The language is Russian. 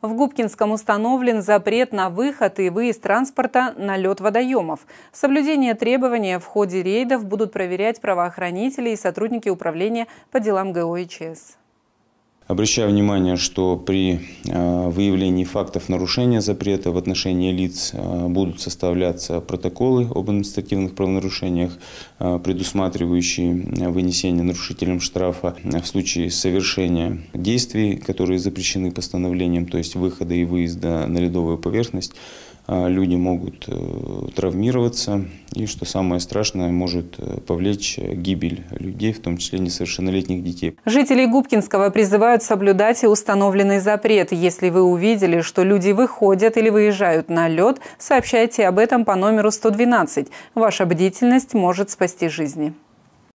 В Губкинском установлен запрет на выход и выезд транспорта на лед водоемов. Соблюдение требования в ходе рейдов будут проверять правоохранители и сотрудники управления по делам ГОИЧС. Обращаю внимание, что при э, выявлении фактов нарушения запрета в отношении лиц э, будут составляться протоколы об административных правонарушениях, э, предусматривающие вынесение нарушителям штрафа в случае совершения действий, которые запрещены постановлением, то есть выхода и выезда на ледовую поверхность, а, люди могут э, травмироваться и, что самое страшное, может э, повлечь э, гибель людей, в том числе несовершеннолетних детей. Жители Губкинского призывают соблюдать и установленный запрет. Если вы увидели, что люди выходят или выезжают на лед, сообщайте об этом по номеру 112. Ваша бдительность может спасти жизни.